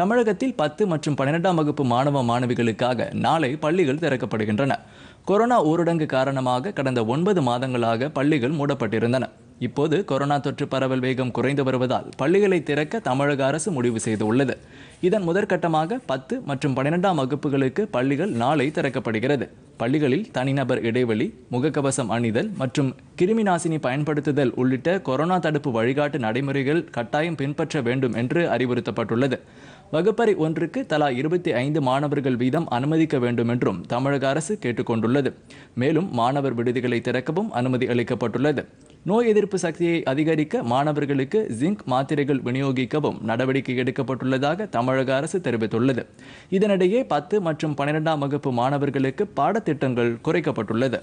தமிழகத்தில் பத்து மற்றும் பன்னிரெண்டாம் வகுப்பு மாணவ மாணவிகளுக்காக நாளை பள்ளிகள் திறக்கப்படுகின்றன கொரோனா ஊரடங்கு காரணமாக கடந்த ஒன்பது மாதங்களாக பள்ளிகள் மூடப்பட்டிருந்தன இப்போது கொரோனா தொற்று பரவல் வேகம் குறைந்து வருவதால் பள்ளிகளை திறக்க தமிழக அரசு முடிவு செய்துள்ளது இதன் முதற்கட்டமாக பத்து மற்றும் பன்னிரெண்டாம் வகுப்புகளுக்கு பள்ளிகள் நாளை திறக்கப்படுகிறது பள்ளிகளில் தனிநபர் இடைவெளி முகக்கவசம் அணிதல் மற்றும் கிருமி நாசினி பயன்படுத்துதல் உள்ளிட்ட கொரோனா தடுப்பு வழிகாட்டு நடைமுறைகள் கட்டாயம் பின்பற்ற வேண்டும் என்று அறிவுறுத்தப்பட்டுள்ளது வகுப்பறை ஒன்றுக்கு தலா இருபத்தி ஐந்து மாணவர்கள் வீதம் அனுமதிக்க வேண்டும் என்றும் தமிழக அரசு கேட்டுக்கொண்டுள்ளது மேலும் மாணவர் விடுதிகளை திறக்கவும் அனுமதி அளிக்கப்பட்டுள்ளது நோய் எதிர்ப்பு சக்தியை அதிகரிக்க மாணவர்களுக்கு ஜிங்க் மாத்திரைகள் விநியோகிக்கவும் நடவடிக்கை எடுக்கப்பட்டுள்ளதாக தமிழக அரசு தெரிவித்துள்ளது இதனிடையே பத்து மற்றும் பனிரெண்டாம் வகுப்பு மாணவர்களுக்கு பாடத்திட்டங்கள் குறைக்கப்பட்டுள்ளது